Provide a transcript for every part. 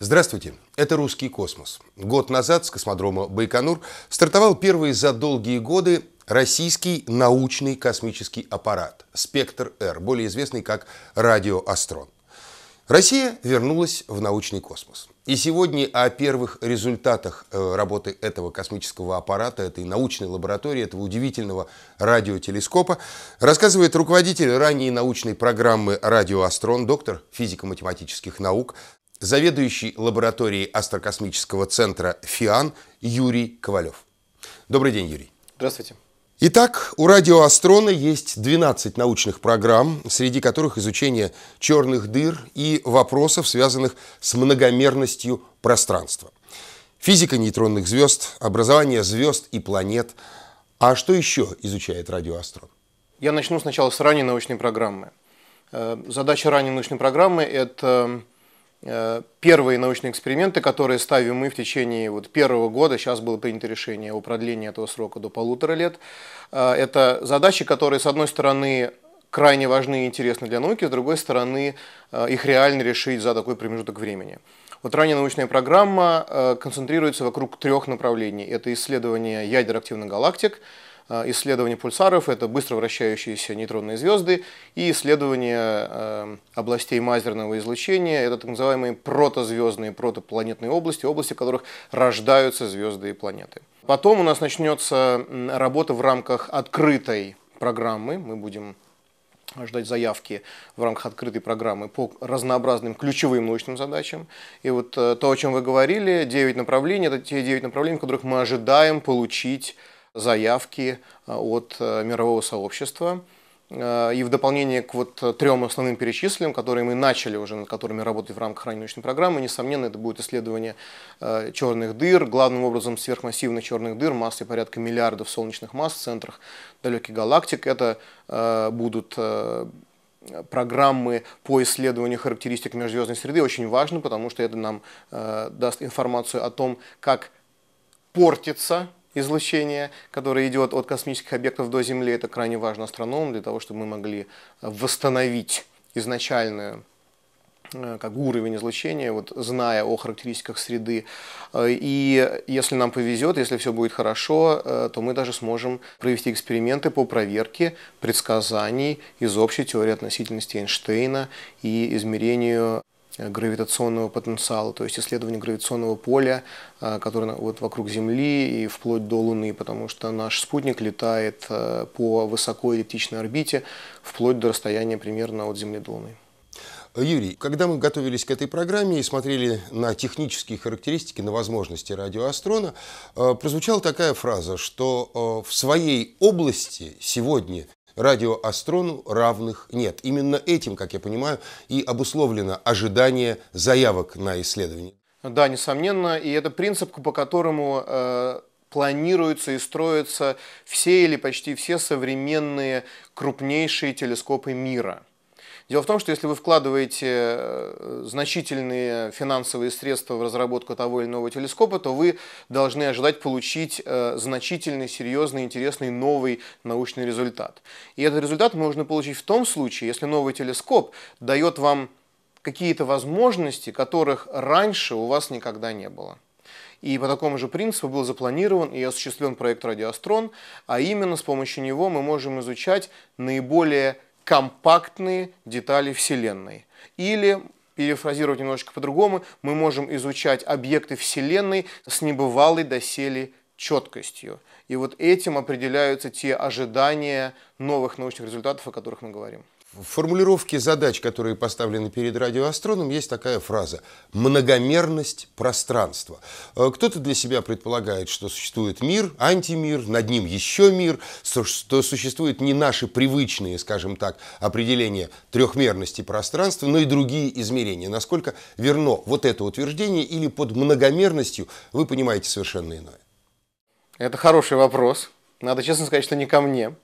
Здравствуйте, это «Русский космос». Год назад с космодрома Байконур стартовал первый за долгие годы Российский научный космический аппарат «Спектр-Р», более известный как «Радиоастрон». Россия вернулась в научный космос. И сегодня о первых результатах э, работы этого космического аппарата, этой научной лаборатории, этого удивительного радиотелескопа рассказывает руководитель ранней научной программы «Радиоастрон», доктор физико-математических наук, заведующий лабораторией астрокосмического центра «ФИАН» Юрий Ковалев. Добрый день, Юрий. Здравствуйте. Итак, у радиоастрона есть 12 научных программ, среди которых изучение черных дыр и вопросов, связанных с многомерностью пространства. Физика нейтронных звезд, образование звезд и планет. А что еще изучает радиоастрон? Я начну сначала с ранней научной программы. Э, задача ранней научной программы – это Э, первые научные эксперименты, которые ставим мы в течение вот первого года, сейчас было принято решение о продлении этого срока до полутора лет, э, это задачи, которые, с одной стороны, крайне важны и интересны для науки, с другой стороны, э, их реально решить за такой промежуток времени. Вот ранее научная программа концентрируется вокруг трех направлений. Это исследование ядер активных галактик – Э, исследования пульсаров, это быстро вращающиеся нейтронные звезды, и исследования э, областей мазерного излучения, это так называемые протозвездные, протопланетные области, области, в которых рождаются звезды и планеты. Потом у нас начнется работа в рамках открытой программы, мы будем ждать заявки в рамках открытой программы по разнообразным ключевым научным задачам. И вот э, то, о чем вы говорили, 9 направлений, это те 9 направлений, в которых мы ожидаем получить заявки э, от э, мирового сообщества. Э, и в дополнение к вот трем основным перечислям, которые мы начали уже, над которыми работать в рамках ранней научной программы, несомненно, это будет исследование черных дыр, главным образом сверхмассивных черных дыр массой порядка миллиардов солнечных масс в центрах далеких галактик. Это будут программы по исследованию характеристик межзвездной среды очень важны, потому что это нам даст информацию о том, как портится излучения, которое идет от космических объектов до Земли. Это крайне важно астрономам для того, чтобы мы могли восстановить изначальную э, как уровень излучения, вот, зная о характеристиках среды. Э, и если нам повезет, если все будет хорошо, э, то мы даже сможем провести эксперименты по проверке предсказаний из общей теории относительности Эйнштейна и измерению Э, гравитационного потенциала, то есть исследование гравитационного поля, э, которое вот вокруг Земли и вплоть до Луны, потому что наш спутник летает э, по высокоэллиптичной орбите вплоть до расстояния примерно от Земли до Луны. Юрий, когда мы готовились к этой программе и смотрели на технические характеристики, на возможности радиоастрона, прозвучала такая фраза, что в своей области сегодня Радиоастрону равных нет. Именно этим, как я понимаю, и обусловлено ожидание заявок на исследование. Да, несомненно, и это принцип, по которому э, планируются и строятся все или почти все современные крупнейшие телескопы мира – Дело в том, что если вы вкладываете э, значительные финансовые средства в разработку того или иного телескопа, то вы должны ожидать получить э, значительный, серьезный, интересный новый научный результат. И этот результат можно получить в том случае, если новый телескоп дает вам какие-то возможности, которых раньше у вас никогда не было. И по такому же принципу был запланирован и осуществлен проект «Радиострон», а именно с помощью него мы можем изучать наиболее компактные детали Вселенной. Или, перефразировать немножечко по-другому, мы можем изучать объекты Вселенной с небывалой доселе четкостью. И вот этим определяются те ожидания новых научных результатов, о которых мы говорим. В формулировке задач, которые поставлены перед радиоастроном, есть такая фраза «многомерность пространства». Э, кто-то для себя предполагает, что существует мир, антимир, над ним еще мир, что существуют не наши привычные, скажем так, определения трехмерности пространства, но и другие измерения. Насколько верно вот это утверждение или под многомерностью вы понимаете совершенно иное? Это хороший вопрос. Надо честно сказать, что не ко мне.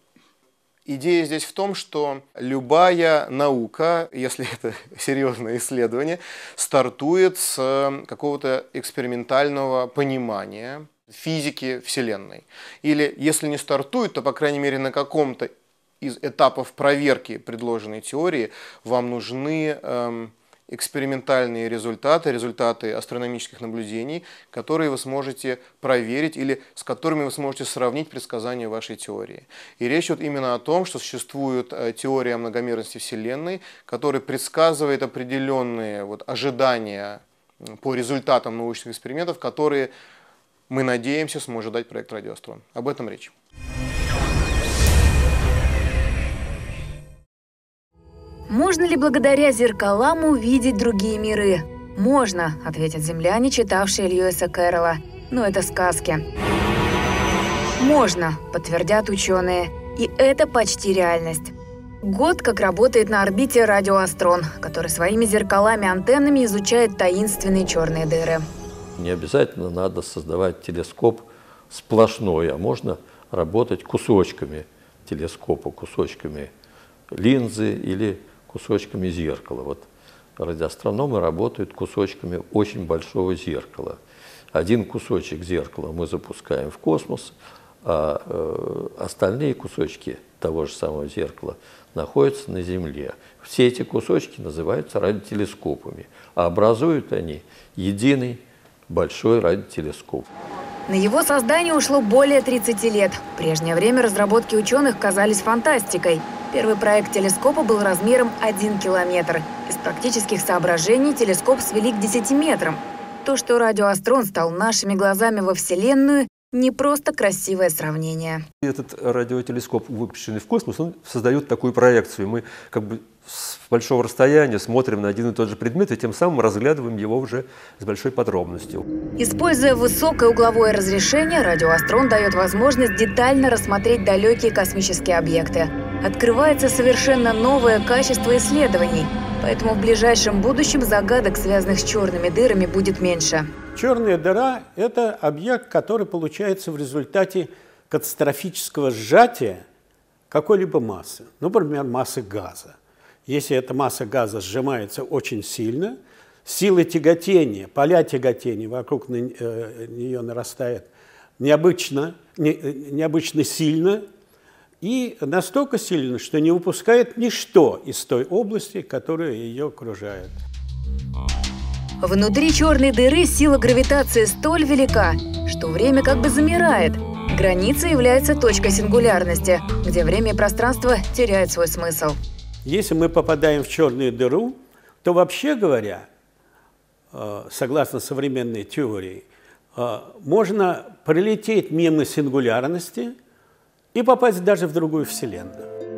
Идея здесь в том, что любая наука, если это серьезное исследование, стартует с какого-то экспериментального понимания физики Вселенной. Или если не стартует, то, по крайней мере, на каком-то из этапов проверки предложенной теории вам нужны эм, экспериментальные результаты, результаты астрономических наблюдений, которые вы сможете проверить или с которыми вы сможете сравнить предсказания вашей теории. И речь вот именно о том, что существует э, теория многомерности Вселенной, которая предсказывает определенные вот ожидания по результатам научных экспериментов, которые, мы надеемся, сможет дать проект «Радиоастрон». Об этом речь. Можно ли благодаря зеркалам увидеть другие миры? Можно, ответят земляне, читавшие Льюиса Кэрролла. Но это сказки. Можно, подтвердят ученые. И это почти реальность. Год как работает на орбите радиоастрон, который своими зеркалами-антеннами изучает таинственные черные дыры. Не обязательно надо создавать телескоп сплошной, а можно работать кусочками телескопа, кусочками линзы или кусочками зеркала. Вот радиоастрономы работают кусочками очень большого зеркала. Один кусочек зеркала мы запускаем в космос, а э, остальные кусочки того же самого зеркала находятся на Земле. Все эти кусочки называются радиотелескопами, а образуют они единый большой радиотелескоп. На его создание ушло более 30 лет. В прежнее время разработки ученых казались фантастикой. Первый проект телескопа был размером 1 километр. Из практических соображений телескоп свели к 10 метрам. То, что радиоастрон стал нашими глазами во Вселенную, не просто красивое сравнение. Этот радиотелескоп, выпущенный в космос, он создает такую проекцию. Мы как бы с большого расстояния смотрим на один и тот же предмет и тем самым разглядываем его уже с большой подробностью. Используя высокое угловое разрешение, радиоастрон дает возможность детально рассмотреть далекие космические объекты. Открывается совершенно новое качество исследований, поэтому в ближайшем будущем загадок, связанных с черными дырами, будет меньше. Черная дыра – это объект, который получается в результате катастрофического сжатия какой-либо массы, например, массы газа. Если эта масса газа сжимается очень сильно, силы тяготения, поля тяготения вокруг э, нее нарастает необычно, не, э, необычно сильно и настолько сильно, что не выпускает ничто из той области, которая ее окружает. Oh. Внутри черной дыры сила гравитации столь велика, что время как бы замирает. Граница является точкой сингулярности, где время и пространство теряют свой смысл. Если мы попадаем в черную дыру, то вообще говоря, э, согласно современной теории, э, можно пролететь мимо сингулярности и попасть даже в другую Вселенную.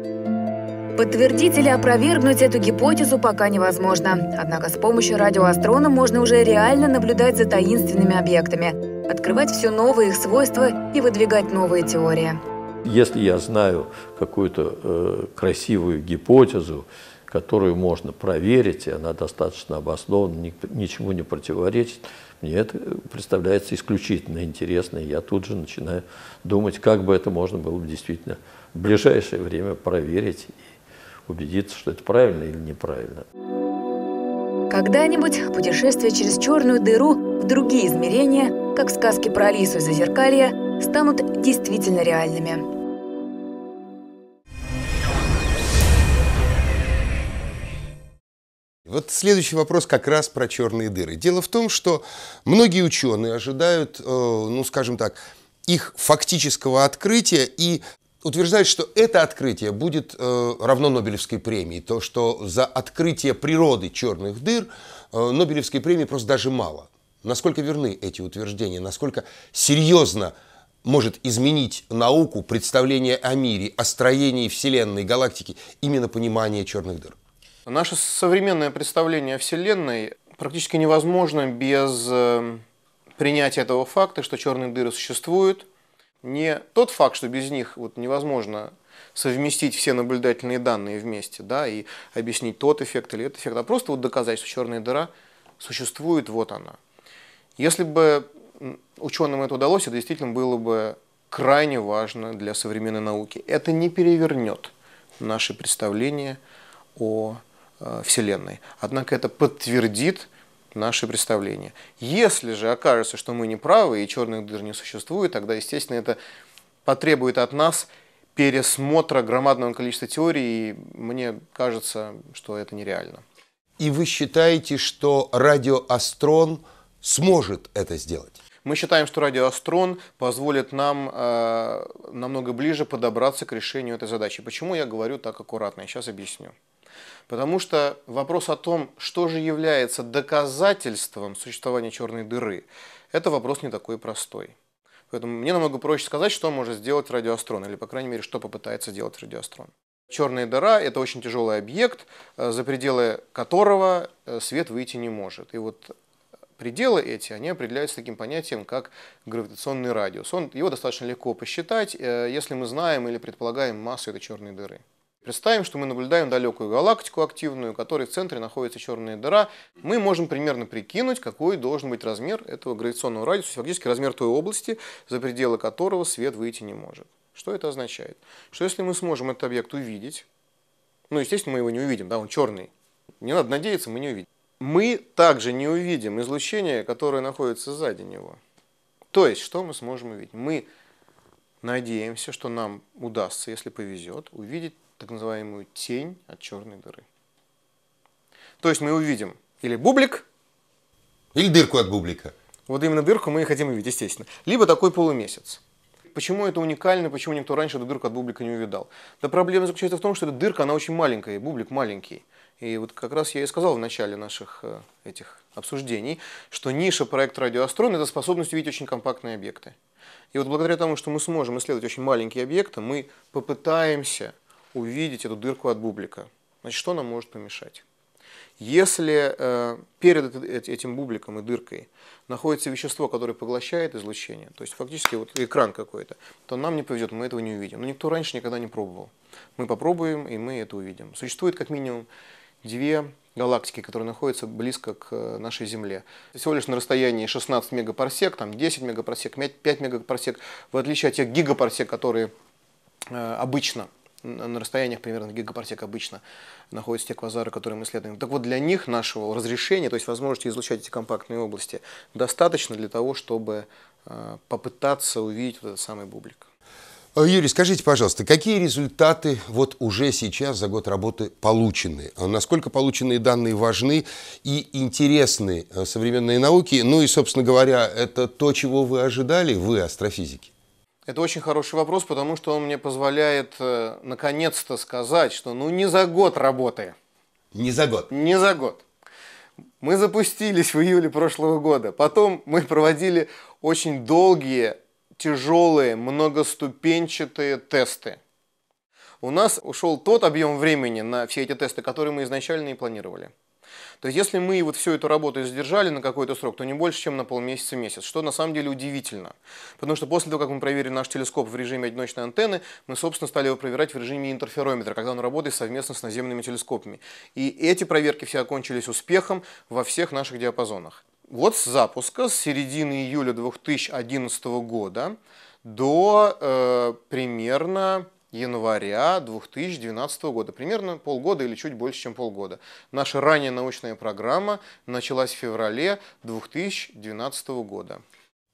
Подтвердить или опровергнуть эту гипотезу пока невозможно. Однако с помощью радиоастрона можно уже реально наблюдать за таинственными объектами, открывать все новые их свойства и выдвигать новые теории. Если я знаю какую-то э, красивую гипотезу, которую можно проверить, и она достаточно обоснована, ни, ничему не противоречит, мне это представляется исключительно интересно, и я тут же начинаю думать, как бы это можно было действительно в ближайшее время проверить убедиться, что это правильно или неправильно. Когда-нибудь путешествия через черную дыру в другие измерения, как в сказке про Алису из Зазеркалье, станут действительно реальными. Вот следующий вопрос как раз про черные дыры. Дело в том, что многие ученые ожидают, э, ну скажем так, их фактического открытия и утверждают, что это открытие будет э, равно Нобелевской премии. То, что за открытие природы черных дыр э, Нобелевской премии просто даже мало. Насколько верны эти утверждения, насколько серьезно может изменить науку, представление о мире, о строении Вселенной, галактики, именно понимание черных дыр? Наше современное представление о Вселенной практически невозможно без э, принятия этого факта, что черные дыры существуют – не тот факт, что без них вот невозможно совместить все наблюдательные данные вместе, да, и объяснить тот эффект или этот эффект, а просто вот доказать, что черная дыра существует, вот она. Если бы ученым это удалось, это действительно было бы крайне важно для современной науки. Это не перевернет наше представление о э, Вселенной. Однако это подтвердит наши представления. Если же окажется, что мы не правы и черных дыр не существует, тогда, естественно, это потребует от нас пересмотра громадного количества теорий, и мне кажется, что это нереально. И вы считаете, что радиоастрон сможет это сделать? Мы считаем, что радиоастрон позволит нам э, намного ближе подобраться к решению этой задачи. Почему я говорю так аккуратно? Я сейчас объясню. Потому что вопрос о том, что же является доказательством существования черной дыры, это вопрос не такой простой. Поэтому мне намного проще сказать, что может сделать радиоастрон, или, по крайней мере, что попытается делать радиоастрон. Черная дыра – это очень тяжелый объект, э, за пределы которого э, свет выйти не может. И вот пределы эти, они определяются таким понятием, как гравитационный радиус. Он, его достаточно легко посчитать, э, если мы знаем или предполагаем массу этой черной дыры. Представим, что мы наблюдаем далекую галактику активную, в которой в центре находится черная дыра. Мы можем примерно прикинуть, какой должен быть размер этого гравитационного радиуса, фактически размер той области, за пределы которого свет выйти не может. Что это означает? Что если мы сможем этот объект увидеть, ну, естественно, мы его не увидим, да, он черный. Не надо надеяться, мы не увидим. Мы также не увидим излучение, которое находится сзади него. То есть, что мы сможем увидеть? Мы надеемся, что нам удастся, если повезет, увидеть так называемую тень от черной дыры. То есть мы увидим или бублик, или дырку от бублика. Вот именно дырку мы и хотим увидеть, естественно. Либо такой полумесяц. Почему это уникально, почему никто раньше эту дырку от бублика не увидал? Да проблема заключается в том, что эта дырка, она очень маленькая, и бублик маленький. И вот как раз я и сказал в начале наших э, этих обсуждений, что ниша проекта радиоастрон – это способность увидеть очень компактные объекты. И вот благодаря тому, что мы сможем исследовать очень маленькие объекты, мы попытаемся увидеть эту дырку от бублика. Значит, что нам может помешать? Если э, перед этим бубликом и дыркой находится вещество, которое поглощает излучение, то есть фактически вот экран какой-то, то нам не повезет, мы этого не увидим. Но никто раньше никогда не пробовал. Мы попробуем, и мы это увидим. Существует как минимум две галактики, которые находятся близко к э, нашей Земле. Всего лишь на расстоянии 16 мегапарсек, там 10 мегапарсек, 5 мегапарсек, в отличие от тех гигапарсек, которые э, обычно на расстояниях примерно гигапартек обычно находятся те квазары, которые мы исследуем. Так вот, для них нашего разрешения, то есть возможности излучать эти компактные области, достаточно для того, чтобы э, попытаться увидеть вот этот самый бублик. Э, Юрий, скажите, пожалуйста, какие результаты вот уже сейчас за год работы получены? Э, насколько полученные данные важны и интересны современной науке? Ну и, собственно говоря, это то, чего вы ожидали, вы, астрофизики? Это очень хороший вопрос, потому что он мне позволяет э, наконец-то сказать, что ну не за год работы. Не за год. Не за год. Мы запустились в июле прошлого года. Потом мы проводили очень долгие, тяжелые, многоступенчатые тесты. У нас ушел тот объем времени на все эти тесты, которые мы изначально и планировали. То есть если мы вот всю эту работу задержали на какой-то срок, то не больше, чем на полмесяца месяц, что на самом деле удивительно. Потому что после того, как мы проверили наш телескоп в режиме одиночной антенны, мы, собственно, стали его проверять в режиме интерферометра, когда он работает совместно с наземными телескопами. И эти проверки все окончились успехом во всех наших диапазонах. Вот с запуска, с середины июля 2011 года до э, примерно января 2012 года, примерно полгода или чуть больше, чем полгода. Наша ранняя научная программа началась в феврале 2012 года.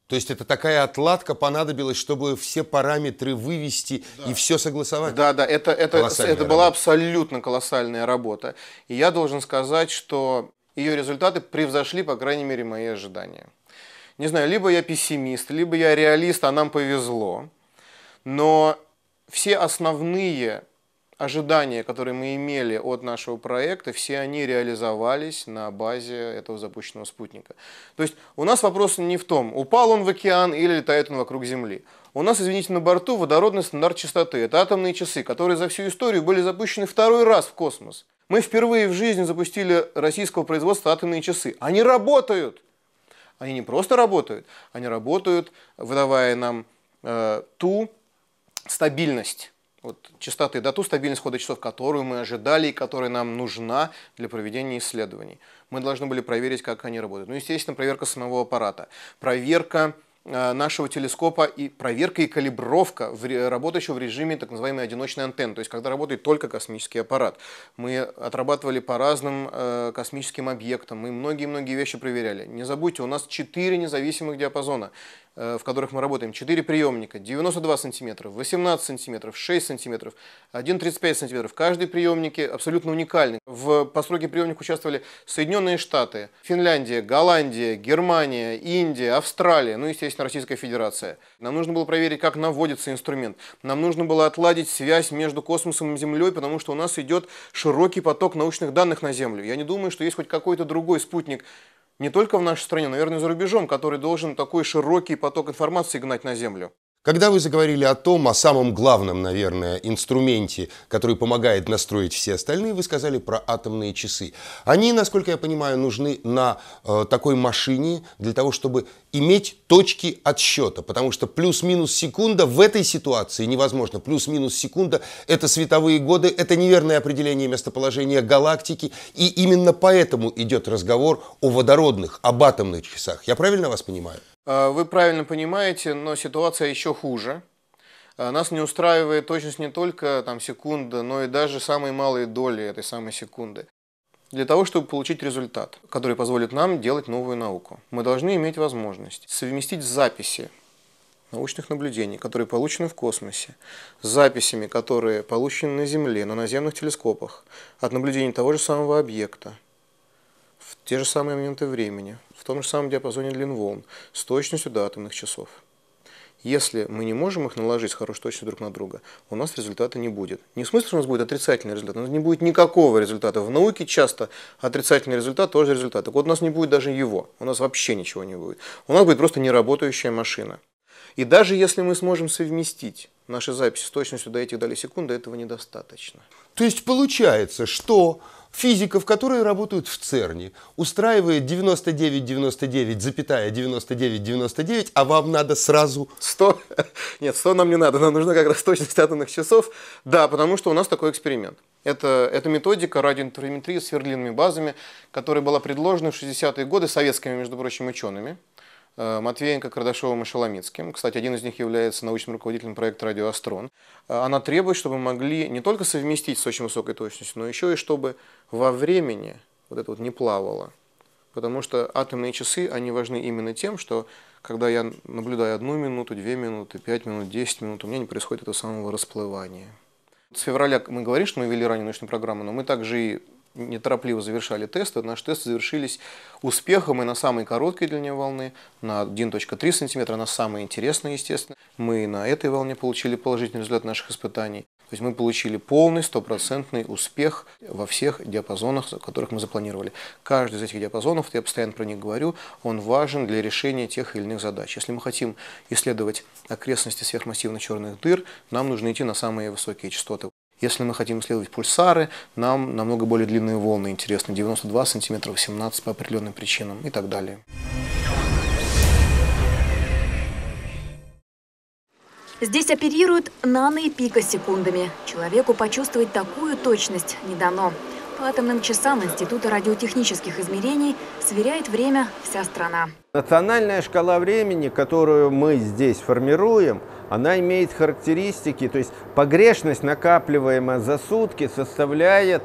То есть это такая отладка понадобилась, чтобы все параметры вывести да. и все согласовать? Да, да, это, это, это была абсолютно колоссальная работа. И я должен сказать, что ее результаты превзошли, по крайней мере, мои ожидания. Не знаю, либо я пессимист, либо я реалист, а нам повезло. Но все основные ожидания, которые мы имели от нашего проекта, все они реализовались на базе этого запущенного спутника. То есть у нас вопрос не в том, упал он в океан или летает он вокруг Земли. У нас, извините, на борту водородный стандарт частоты. Это атомные часы, которые за всю историю были запущены второй раз в космос. Мы впервые в жизни запустили российского производства атомные часы. Они работают! Они не просто работают, они работают, выдавая нам э, ту стабильность вот, частоты, дату, стабильность хода часов, которую мы ожидали и которая нам нужна для проведения исследований. Мы должны были проверить, как они работают. Ну, естественно, проверка самого аппарата, проверка э, нашего телескопа и проверка и калибровка в, работающего в режиме так называемой одиночной антенны, то есть когда работает только космический аппарат. Мы отрабатывали по разным э, космическим объектам, мы многие-многие вещи проверяли. Не забудьте, у нас четыре независимых диапазона. Э, в которых мы работаем, 4 приемника, 92 сантиметра, 18 сантиметров, 6 сантиметров, 1,35 сантиметров. Каждый приемники абсолютно уникальный В постройке приемника участвовали Соединенные Штаты, Финляндия, Голландия, Германия, Индия, Австралия, ну, естественно, Российская Федерация. Нам нужно было проверить, как наводится инструмент. Нам нужно было отладить связь между космосом и Землей, потому что у нас идет широкий поток научных данных на Землю. Я не думаю, что есть хоть какой-то другой спутник не только в нашей стране, наверное, за рубежом, который должен такой широкий поток информации гнать на землю. Когда вы заговорили о том, о самом главном, наверное, инструменте, который помогает настроить все остальные, вы сказали про атомные часы. Они, насколько я понимаю, нужны на э, такой машине для того, чтобы иметь точки отсчета, потому что плюс-минус секунда в этой ситуации невозможно. Плюс-минус секунда – это световые годы, это неверное определение местоположения галактики, и именно поэтому идет разговор о водородных, об атомных часах. Я правильно вас понимаю? А, вы правильно понимаете, но ситуация еще хуже. А, нас не устраивает точность не только там, секунда, но и даже самой малой доли этой самой секунды. Для того, чтобы получить результат, который позволит нам делать новую науку, мы должны иметь возможность совместить записи научных наблюдений, которые получены в космосе, с записями, которые получены на Земле, на наземных телескопах, от наблюдений того же самого объекта, в те же самые моменты времени, в том же самом диапазоне длин волн, с точностью до атомных часов. Если мы не можем их наложить с хорошей точностью друг на друга, у нас результата не будет. Не в смысле, что у нас будет отрицательный результат, у нас не будет никакого результата. В науке часто отрицательный результат тоже результат. Так вот у нас не будет даже его, у нас вообще ничего не будет. У нас будет просто неработающая машина. И даже если мы сможем совместить наши записи с точностью до этих долей секунды, этого недостаточно. То есть получается, что физиков, которые работают в ЦЕРНе, устраивает 99,99,99,99, а вам надо сразу... 100? Нет, 100 нам не надо, нам нужна как раз точность атомных часов. Да, потому что у нас такой эксперимент. Это, это методика радиоинтерметрии с свердлинными базами, которая была предложена в 60-е годы советскими, между прочим, учеными. Э, Матвеенко, Кардашовым и Шаломицким. Кстати, один из них является научным руководителем проекта «Радиоастрон». Э, Она требует, чтобы мы могли не только совместить с очень высокой точностью, но еще и чтобы во времени вот это вот не плавало. Потому что атомные часы, они важны именно тем, что когда я наблюдаю одну минуту, две минуты, пять минут, десять минут, у меня не происходит этого самого расплывания. С февраля мы говорим, что мы вели раннюю научную программу, но мы также и неторопливо завершали тесты. Наши тесты завершились успехом и на самой короткой длине волны, на 1.3 см, она самая интересная, естественно. Мы на этой волне получили положительный результат наших испытаний. То есть мы получили полный, стопроцентный успех во всех диапазонах, которых мы запланировали. Каждый из этих диапазонов, я постоянно про них говорю, он важен для решения тех или иных задач. Если мы хотим исследовать окрестности сверхмассивных черных дыр, нам нужно идти на самые высокие частоты. Если мы хотим исследовать пульсары, нам намного более длинные волны интересны, 92 сантиметра 18 по определенным причинам и так далее. Здесь оперируют нано- и пикосекундами. Человеку почувствовать такую точность не дано. По атомным часам Института радиотехнических измерений сверяет время вся страна. Национальная шкала времени, которую мы здесь формируем – она имеет характеристики, то есть погрешность, накапливаемая за сутки, составляет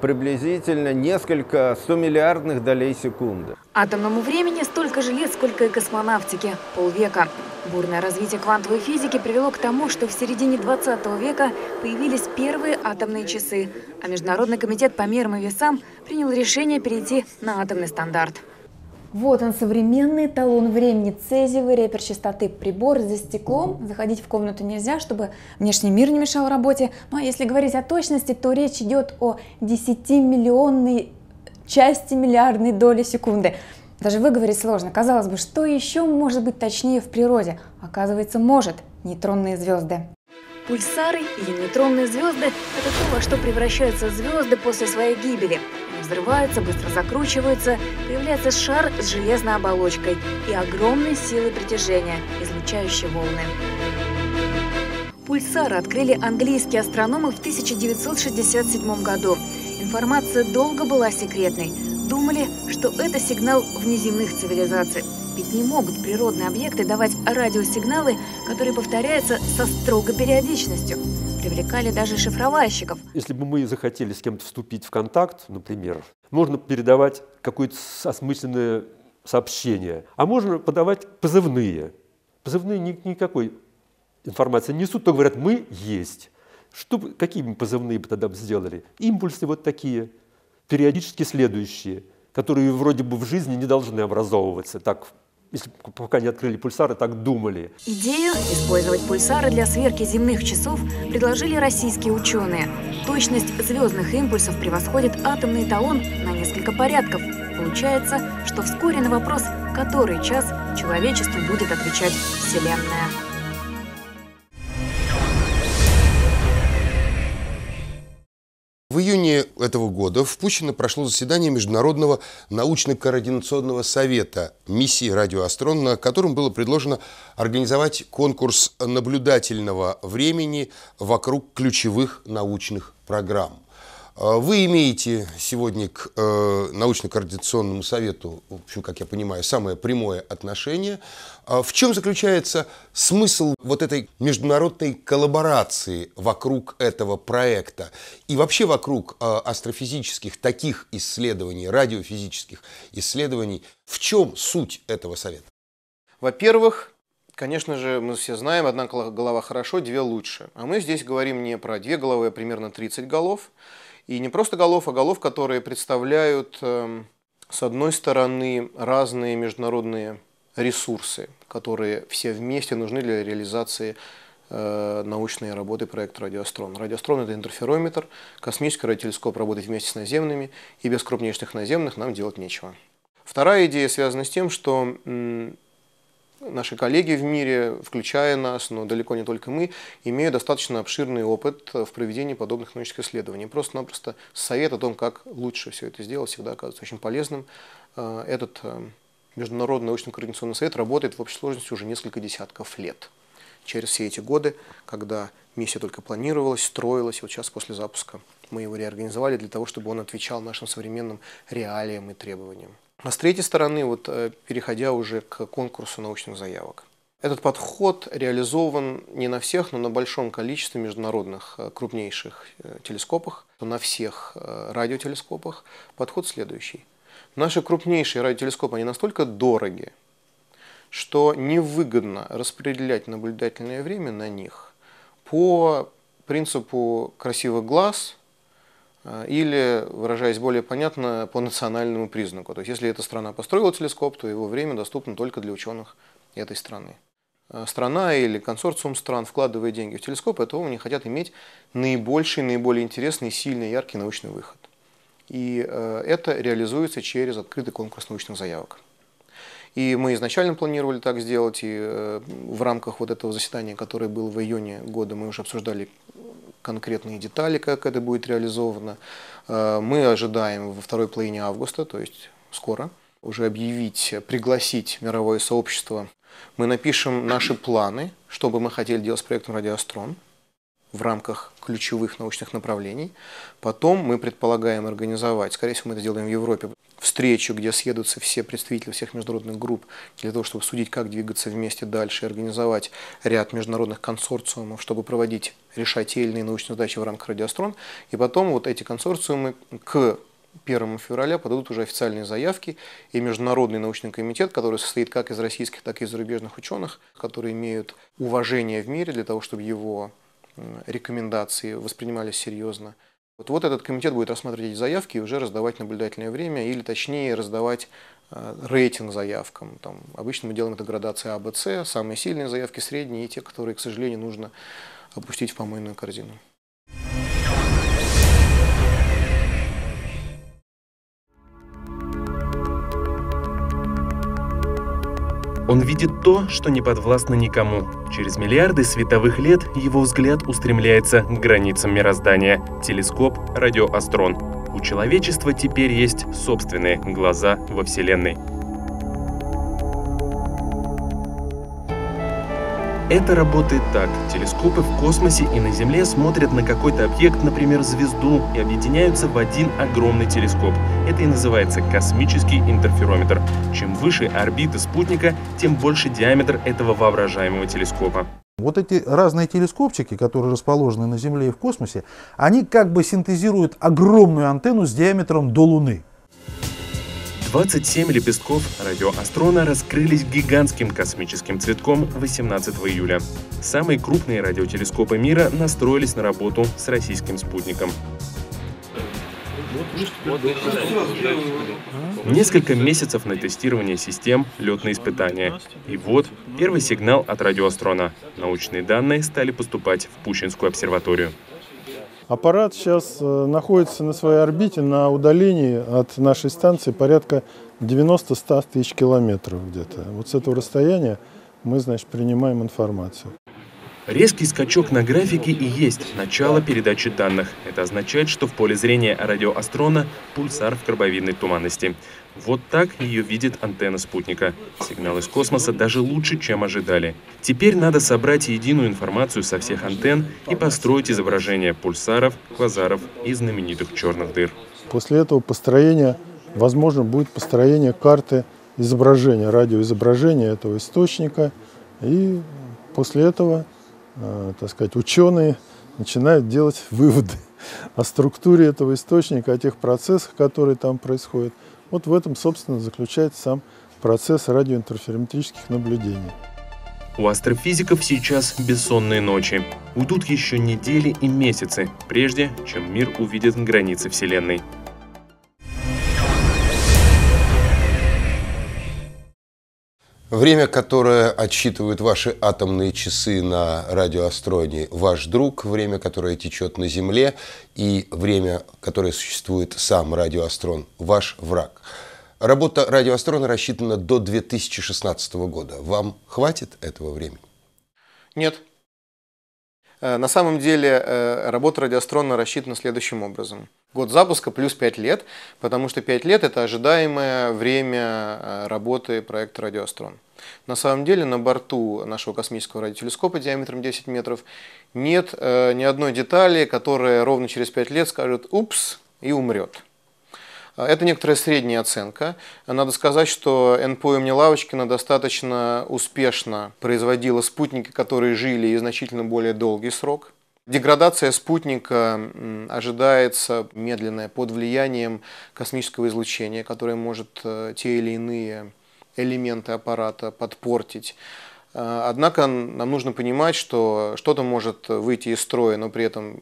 приблизительно несколько 100 миллиардных долей секунды. Атомному времени столько же лет, сколько и космонавтике – полвека. Бурное развитие квантовой физики привело к тому, что в середине 20 века появились первые атомные часы, а Международный комитет по мерам и весам принял решение перейти на атомный стандарт. Вот он, современный талон времени, цезиевый репер частоты, прибор за стеклом. Заходить в комнату нельзя, чтобы внешний мир не мешал работе. Но ну, а если говорить о точности, то речь идет о 10-миллионной части миллиардной доли секунды. Даже выговорить сложно. Казалось бы, что еще может быть точнее в природе? Оказывается, может. Нейтронные звезды. Пульсары или нейтронные звезды – это то, во что превращаются звезды после своей гибели – взрывается, быстро закручивается, появляется шар с железной оболочкой и огромной силой притяжения, излучающей волны. Пульсар открыли английские астрономы в 1967 году. Информация долго была секретной. Думали, что это сигнал внеземных цивилизаций. Ведь не могут природные объекты давать радиосигналы, которые повторяются со строгой периодичностью привлекали даже шифровальщиков. Если бы мы захотели с кем-то вступить в контакт, например, можно передавать какое-то осмысленное сообщение, а можно подавать позывные. Позывные никакой информации несут, то говорят, мы есть. Что, какие мы позывные бы тогда сделали? Импульсы вот такие, периодически следующие, которые вроде бы в жизни не должны образовываться так если пока не открыли пульсары, так думали. Идею использовать пульсары для сверки земных часов предложили российские ученые. Точность звездных импульсов превосходит атомный талон на несколько порядков. Получается, что вскоре на вопрос, который час, человечеству будет отвечать Вселенная. В июне этого года впущено прошло заседание Международного научно-координационного совета миссии «Радиоастрон», на котором было предложено организовать конкурс наблюдательного времени вокруг ключевых научных программ. А вы имеете сегодня к э, научно-координационному совету, в общем, как я понимаю, самое прямое отношение. А в чем заключается смысл вот этой международной коллаборации вокруг этого проекта и вообще вокруг э, астрофизических таких исследований, радиофизических исследований? В чем суть этого совета? Во-первых, Конечно же, мы все знаем, одна голова хорошо, две лучше. А мы здесь говорим не про две головы, а примерно 30 голов. И не просто голов, а голов, которые представляют, эм, с одной стороны, разные международные ресурсы, которые все вместе нужны для реализации э, научные работы проекта «Радиострон». «Радиострон» — это интерферометр, космический радиотелескоп работает вместе с наземными, и без крупнейших наземных нам делать нечего. Вторая идея связана с тем, что наши коллеги в мире, включая нас, но далеко не только мы, имеют достаточно обширный опыт в проведении подобных научных исследований. Просто-напросто совет о том, как лучше все это сделать, всегда оказывается очень полезным. Э, этот э, Международный научно-координационный совет работает в общей сложности уже несколько десятков лет. Через все эти годы, когда миссия только планировалась, строилась, и вот сейчас после запуска мы его реорганизовали для того, чтобы он отвечал нашим современным реалиям и требованиям. А с третьей стороны, вот, э, переходя уже к конкурсу научных заявок. Этот подход реализован не на всех, но на большом количестве международных э, крупнейших э, телескопах, на всех радиотелескопах. Подход следующий. Наши крупнейшие радиотелескопы, они настолько дороги, что невыгодно распределять наблюдательное время на них по принципу красивых глаз – а, или, выражаясь более понятно, по национальному признаку. То есть, если эта страна построила телескоп, то его время доступно только для ученых этой страны. А, страна или консорциум стран, вкладывая деньги в телескоп, от они хотят иметь наибольший, наиболее интересный, сильный, яркий научный выход. И а, это реализуется через открытый конкурс научных заявок. И мы изначально планировали так сделать, и э, в рамках вот этого заседания, которое было в июне года, мы уже обсуждали конкретные детали, как это будет реализовано. Э, мы ожидаем во второй половине августа, то есть скоро, уже объявить, пригласить мировое сообщество. Мы напишем наши планы, что бы мы хотели делать с проектом «Радиострон», в рамках ключевых научных направлений. Потом мы предполагаем организовать, скорее всего, мы это сделаем в Европе, встречу, где съедутся все представители всех международных групп для того, чтобы судить, как двигаться вместе дальше, организовать ряд международных консорциумов, чтобы проводить, решательные научные задачи в рамках радиострон. И потом вот эти консорциумы к 1 февраля подадут уже официальные заявки, и Международный научный комитет, который состоит как из российских, так и из зарубежных ученых, которые имеют уважение в мире для того, чтобы его рекомендации воспринимались серьезно. Вот, вот этот комитет будет рассматривать эти заявки и уже раздавать наблюдательное время, или точнее раздавать э, рейтинг заявкам. Там, обычно мы делаем это градация А, Б, С. самые сильные заявки, средние и те, которые, к сожалению, нужно опустить в помойную корзину. Он видит то, что не подвластно никому. Через миллиарды световых лет его взгляд устремляется к границам мироздания. Телескоп «Радиоастрон». У человечества теперь есть собственные глаза во Вселенной. Это работает так. Телескопы в космосе и на Земле смотрят на какой-то объект, например, звезду, и объединяются в один огромный телескоп. Это и называется космический интерферометр. Чем выше орбиты спутника, тем больше диаметр этого воображаемого телескопа. Вот эти разные телескопчики, которые расположены на Земле и в космосе, они как бы синтезируют огромную антенну с диаметром до Луны. 27 лепестков радиоастрона раскрылись гигантским космическим цветком 18 июля. Самые крупные радиотелескопы мира настроились на работу с российским спутником. Несколько месяцев на тестирование систем, летные испытания. И вот первый сигнал от радиоастрона. Научные данные стали поступать в Пущинскую обсерваторию. Аппарат сейчас э, находится на своей орбите на удалении от нашей станции порядка 90-100 тысяч километров где-то. Вот с этого расстояния мы, значит, принимаем информацию. Резкий скачок на графике и есть начало передачи данных. Это означает, что в поле зрения радиоастрона пульсар в крабовидной туманности. Вот так ее видит антенна спутника. Сигнал из космоса даже лучше, чем ожидали. Теперь надо собрать единую информацию со всех антенн и построить изображение пульсаров, квазаров и знаменитых черных дыр. После этого построения, возможно, будет построение карты изображения, радиоизображения этого источника. И после этого Э, так сказать, ученые начинают делать выводы о структуре этого источника, о тех процессах, которые там происходят. Вот в этом, собственно, заключается сам процесс радиоинтерферометрических наблюдений. У астрофизиков сейчас бессонные ночи. Уйдут еще недели и месяцы, прежде чем мир увидит границы Вселенной. Время, которое отсчитывают ваши атомные часы на радиоастроне, ваш друг, время, которое течет на Земле, и время, которое существует сам радиоастрон, ваш враг. Работа радиоастрона рассчитана до 2016 года. Вам хватит этого времени? Нет, Э, на самом деле э, работа радиострона рассчитана следующим образом. Год запуска плюс 5 лет, потому что 5 лет – это ожидаемое время э, работы проекта «Радиострон». На самом деле на борту нашего космического радиотелескопа диаметром 10 метров нет ни одной детали, которая ровно через 5 лет скажет «упс» и умрет. Это некоторая средняя оценка. Надо сказать, что НПО имени Лавочкина достаточно успешно производила спутники, которые жили и значительно более долгий срок. Деградация спутника ожидается медленная под влиянием космического излучения, которое может э, те или иные элементы аппарата подпортить. Э, однако нам нужно понимать, что что-то может выйти из строя, но при этом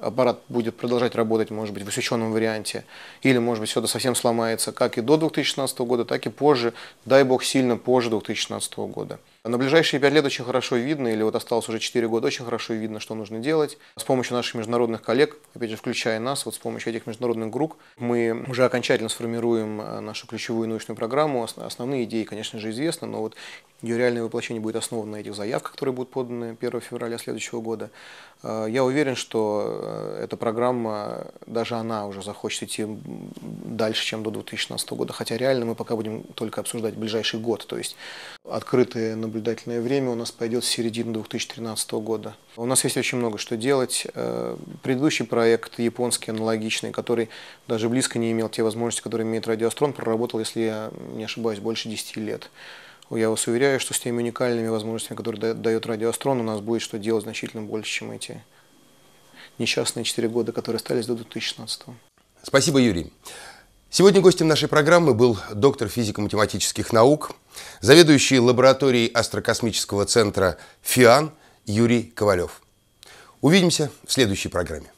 аппарат будет продолжать работать, может быть, в усеченном варианте, или, может быть, все это совсем сломается, как и до 2016 года, так и позже, дай бог, сильно позже 2016 года. На ближайшие 5 лет очень хорошо видно, или вот осталось уже 4 года, очень хорошо видно, что нужно делать. С помощью наших международных коллег, опять же, включая нас, вот с помощью этих международных групп, мы уже окончательно сформируем э, нашу ключевую научную программу. Основные идеи, конечно же, известны, но вот ее реальное воплощение будет основано на этих заявках, которые будут поданы 1 февраля следующего года. Э, я уверен, что э, эта программа, даже она уже захочет идти дальше, чем до 2016 года, хотя реально мы пока будем только обсуждать ближайший год, то есть открытые наблюдения наблюдательное время у нас пойдет с середины 2013 года. У нас есть очень много что делать. Э, предыдущий проект, японский, аналогичный, который даже близко не имел те возможности, которые имеет радиострон, проработал, если я не ошибаюсь, больше 10 лет. Я вас уверяю, что с теми уникальными возможностями, которые дает радиострон, у нас будет что делать значительно больше, чем эти несчастные 4 года, которые остались до 2016. Спасибо, Юрий. Сегодня гостем нашей программы был доктор физико-математических наук, заведующий лабораторией астрокосмического центра ФИАН Юрий Ковалев. Увидимся в следующей программе.